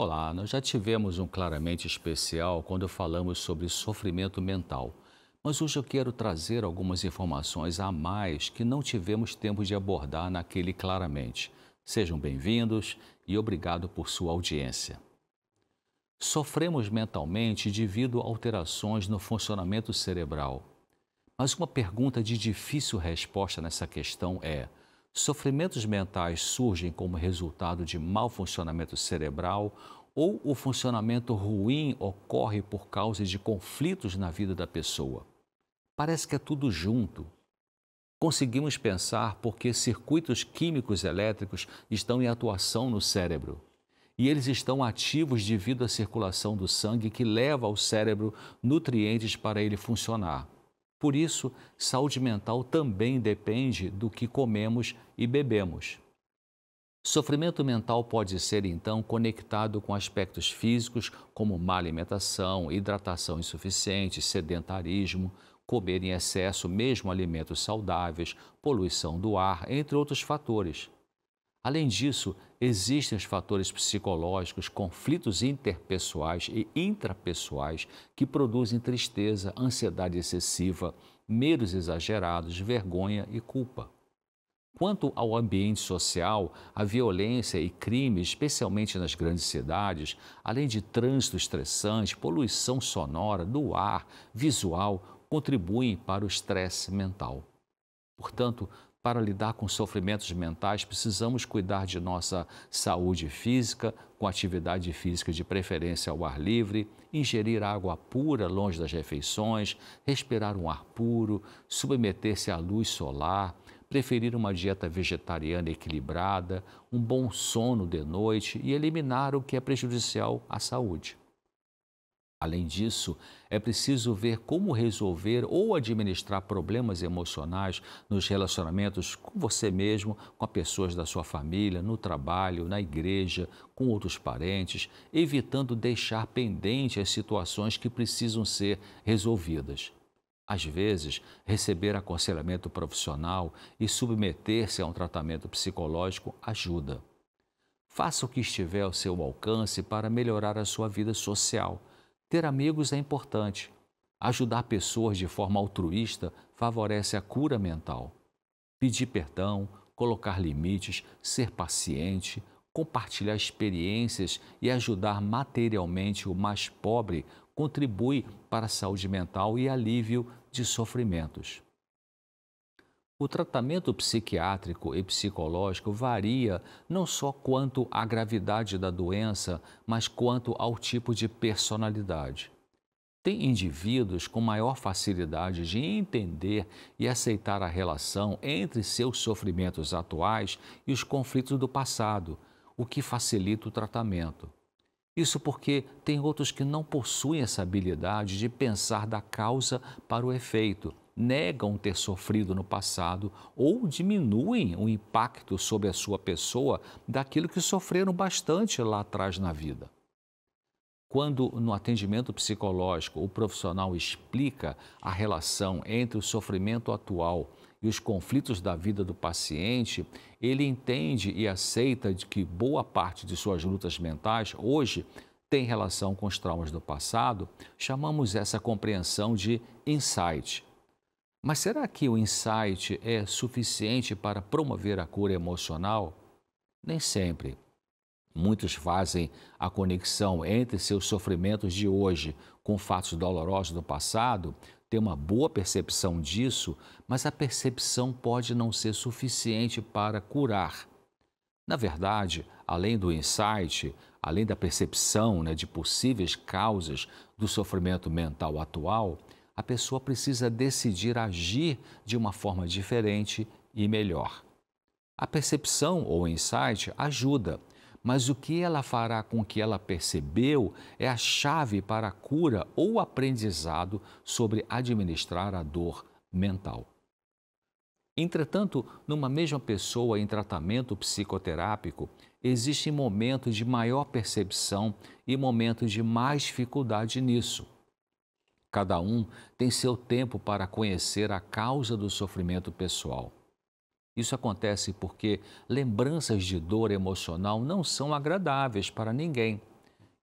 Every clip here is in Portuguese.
Olá, nós já tivemos um claramente especial quando falamos sobre sofrimento mental, mas hoje eu quero trazer algumas informações a mais que não tivemos tempo de abordar naquele claramente. Sejam bem-vindos e obrigado por sua audiência. Sofremos mentalmente devido a alterações no funcionamento cerebral. Mas uma pergunta de difícil resposta nessa questão é: sofrimentos mentais surgem como resultado de mau funcionamento cerebral ou o funcionamento ruim ocorre por causa de conflitos na vida da pessoa. Parece que é tudo junto. Conseguimos pensar porque circuitos químicos elétricos estão em atuação no cérebro e eles estão ativos devido à circulação do sangue que leva ao cérebro nutrientes para ele funcionar. Por isso, saúde mental também depende do que comemos e bebemos. Sofrimento mental pode ser então conectado com aspectos físicos como má alimentação, hidratação insuficiente, sedentarismo, comer em excesso mesmo alimentos saudáveis, poluição do ar, entre outros fatores. Além disso, existem os fatores psicológicos, conflitos interpessoais e intrapessoais que produzem tristeza, ansiedade excessiva, medos exagerados, vergonha e culpa. Quanto ao ambiente social, a violência e crimes, especialmente nas grandes cidades, além de trânsito estressante, poluição sonora, do ar, visual, contribuem para o estresse mental. Portanto, para lidar com sofrimentos mentais, precisamos cuidar de nossa saúde física, com atividade física de preferência ao ar livre, ingerir água pura longe das refeições, respirar um ar puro, submeter-se à luz solar, preferir uma dieta vegetariana equilibrada, um bom sono de noite e eliminar o que é prejudicial à saúde. Além disso, é preciso ver como resolver ou administrar problemas emocionais nos relacionamentos com você mesmo, com as pessoas da sua família, no trabalho, na igreja, com outros parentes, evitando deixar pendente as situações que precisam ser resolvidas. Às vezes, receber aconselhamento profissional e submeter-se a um tratamento psicológico ajuda. Faça o que estiver ao seu alcance para melhorar a sua vida social ter amigos é importante. Ajudar pessoas de forma altruísta favorece a cura mental. Pedir perdão, colocar limites, ser paciente, compartilhar experiências e ajudar materialmente o mais pobre contribui para a saúde mental e alívio de sofrimentos. O tratamento psiquiátrico e psicológico varia não só quanto à gravidade da doença, mas quanto ao tipo de personalidade. Tem indivíduos com maior facilidade de entender e aceitar a relação entre seus sofrimentos atuais e os conflitos do passado, o que facilita o tratamento. Isso porque tem outros que não possuem essa habilidade de pensar da causa para o efeito negam ter sofrido no passado ou diminuem o impacto sobre a sua pessoa daquilo que sofreram bastante lá atrás na vida. Quando no atendimento psicológico o profissional explica a relação entre o sofrimento atual e os conflitos da vida do paciente, ele entende e aceita de que boa parte de suas lutas mentais hoje tem relação com os traumas do passado. Chamamos essa compreensão de insight mas será que o insight é suficiente para promover a cura emocional? Nem sempre. Muitos fazem a conexão entre seus sofrimentos de hoje com fatos dolorosos do passado, têm uma boa percepção disso, mas a percepção pode não ser suficiente para curar. Na verdade, além do insight, além da percepção né, de possíveis causas do sofrimento mental atual, a pessoa precisa decidir agir de uma forma diferente e melhor. A percepção ou insight ajuda, mas o que ela fará com que ela percebeu é a chave para a cura ou aprendizado sobre administrar a dor mental. Entretanto, numa mesma pessoa em tratamento psicoterápico, existem momentos de maior percepção e momentos de mais dificuldade nisso. Cada um tem seu tempo para conhecer a causa do sofrimento pessoal. Isso acontece porque lembranças de dor emocional não são agradáveis para ninguém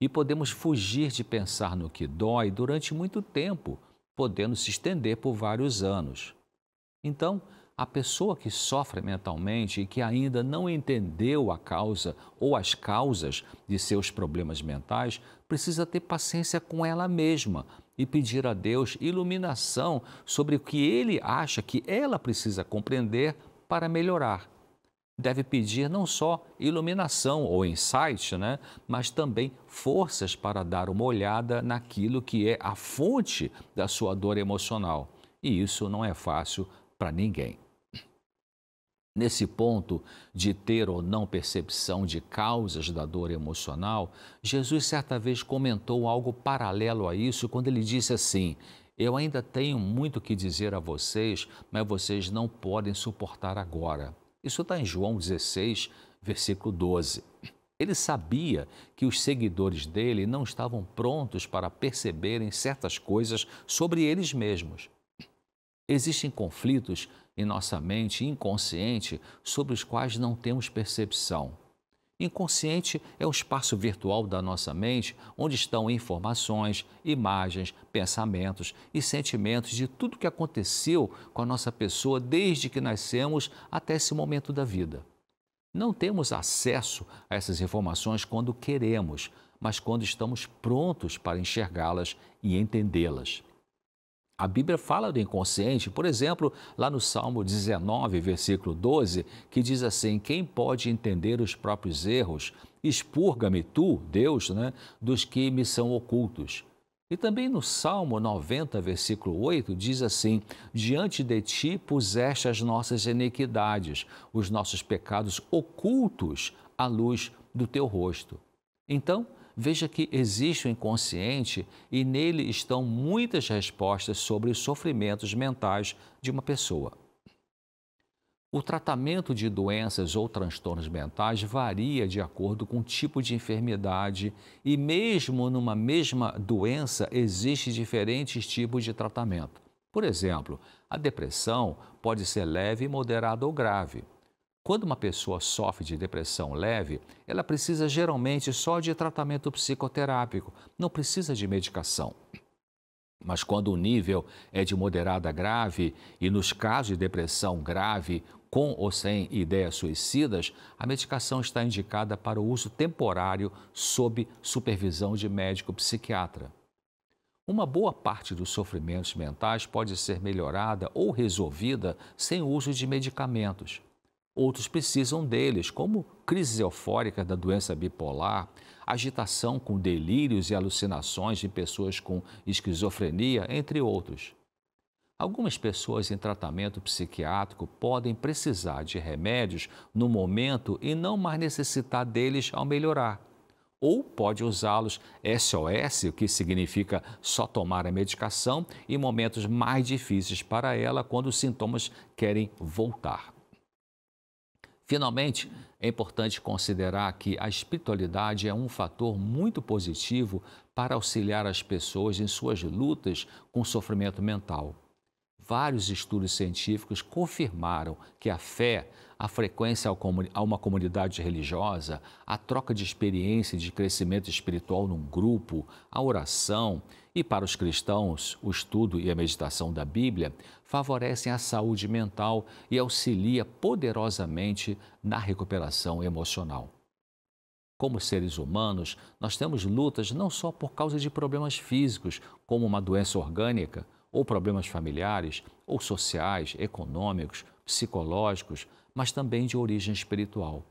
e podemos fugir de pensar no que dói durante muito tempo, podendo se estender por vários anos. Então, a pessoa que sofre mentalmente e que ainda não entendeu a causa ou as causas de seus problemas mentais precisa ter paciência com ela mesma e pedir a Deus iluminação sobre o que ele acha que ela precisa compreender para melhorar. Deve pedir não só iluminação ou insight, né, mas também forças para dar uma olhada naquilo que é a fonte da sua dor emocional. E isso não é fácil para ninguém. Nesse ponto de ter ou não percepção de causas da dor emocional, Jesus certa vez comentou algo paralelo a isso quando ele disse assim: Eu ainda tenho muito que dizer a vocês, mas vocês não podem suportar agora. Isso está em João 16, versículo 12. Ele sabia que os seguidores dele não estavam prontos para perceberem certas coisas sobre eles mesmos. Existem conflitos em nossa mente inconsciente sobre os quais não temos percepção. Inconsciente é um espaço virtual da nossa mente onde estão informações, imagens, pensamentos e sentimentos de tudo o que aconteceu com a nossa pessoa desde que nascemos até esse momento da vida. Não temos acesso a essas informações quando queremos, mas quando estamos prontos para enxergá-las e entendê-las. A Bíblia fala do inconsciente, por exemplo, lá no Salmo 19, versículo 12, que diz assim: Quem pode entender os próprios erros? Expurga-me, tu, Deus, né, dos que me são ocultos. E também no Salmo 90, versículo 8, diz assim: Diante de ti puseste as nossas iniquidades, os nossos pecados ocultos à luz do teu rosto. Então, Veja que existe o inconsciente e nele estão muitas respostas sobre os sofrimentos mentais de uma pessoa. O tratamento de doenças ou transtornos mentais varia de acordo com o tipo de enfermidade e, mesmo numa mesma doença, existem diferentes tipos de tratamento. Por exemplo, a depressão pode ser leve, moderada ou grave. Quando uma pessoa sofre de depressão leve, ela precisa geralmente só de tratamento psicoterápico, não precisa de medicação. Mas quando o nível é de moderada a grave, e nos casos de depressão grave, com ou sem ideias suicidas, a medicação está indicada para o uso temporário sob supervisão de médico psiquiatra. Uma boa parte dos sofrimentos mentais pode ser melhorada ou resolvida sem o uso de medicamentos. Outros precisam deles, como crises eufóricas da doença bipolar, agitação com delírios e alucinações de pessoas com esquizofrenia, entre outros. Algumas pessoas em tratamento psiquiátrico podem precisar de remédios no momento e não mais necessitar deles ao melhorar. Ou pode usá-los SOS, o que significa só tomar a medicação, em momentos mais difíceis para ela, quando os sintomas querem voltar. Finalmente, é importante considerar que a espiritualidade é um fator muito positivo para auxiliar as pessoas em suas lutas com sofrimento mental. Vários estudos científicos confirmaram que a fé a frequência a uma comunidade religiosa, a troca de experiência e de crescimento espiritual num grupo, a oração e, para os cristãos, o estudo e a meditação da Bíblia favorecem a saúde mental e auxilia poderosamente na recuperação emocional. Como seres humanos, nós temos lutas não só por causa de problemas físicos, como uma doença orgânica, ou problemas familiares, ou sociais, econômicos, psicológicos, mas também de origem espiritual.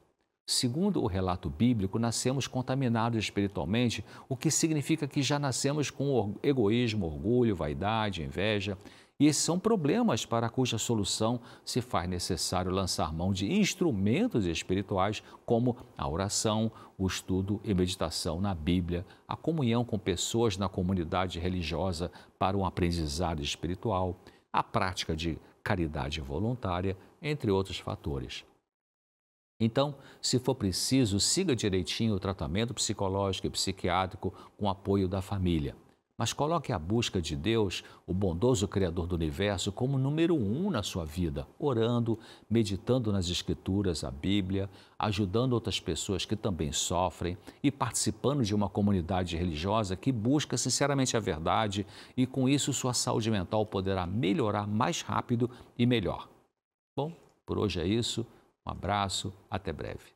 Segundo o relato bíblico, nascemos contaminados espiritualmente, o que significa que já nascemos com egoísmo, orgulho, vaidade, inveja. E esses são problemas para cuja solução se faz necessário lançar mão de instrumentos espirituais, como a oração, o estudo e meditação na Bíblia, a comunhão com pessoas na comunidade religiosa para um aprendizado espiritual, a prática de caridade voluntária, entre outros fatores. Então, se for preciso, siga direitinho o tratamento psicológico e psiquiátrico com apoio da família mas coloque a busca de Deus, o bondoso Criador do universo, como número um na sua vida, orando, meditando nas Escrituras, a Bíblia, ajudando outras pessoas que também sofrem e participando de uma comunidade religiosa que busca sinceramente a verdade e com isso sua saúde mental poderá melhorar mais rápido e melhor. Bom, por hoje é isso. Um abraço, até breve.